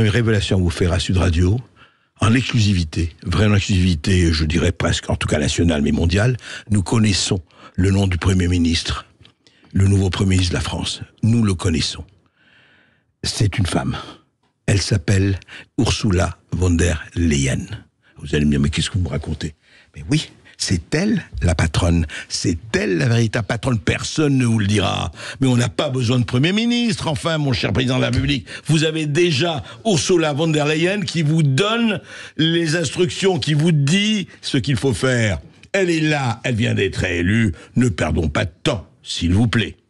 une révélation à vous faire à Sud Radio, en exclusivité, vraiment exclusivité, je dirais presque, en tout cas nationale mais mondiale, nous connaissons le nom du Premier ministre, le nouveau Premier ministre de la France. Nous le connaissons. C'est une femme. Elle s'appelle Ursula von der Leyen. Vous allez me dire, mais qu'est-ce que vous me racontez Mais oui, c'est elle la patronne, c'est elle la véritable patronne, personne ne vous le dira. Mais on n'a pas besoin de Premier ministre, enfin, mon cher Président de la République. Vous avez déjà Ursula von der Leyen qui vous donne les instructions, qui vous dit ce qu'il faut faire. Elle est là, elle vient d'être élue, ne perdons pas de temps, s'il vous plaît.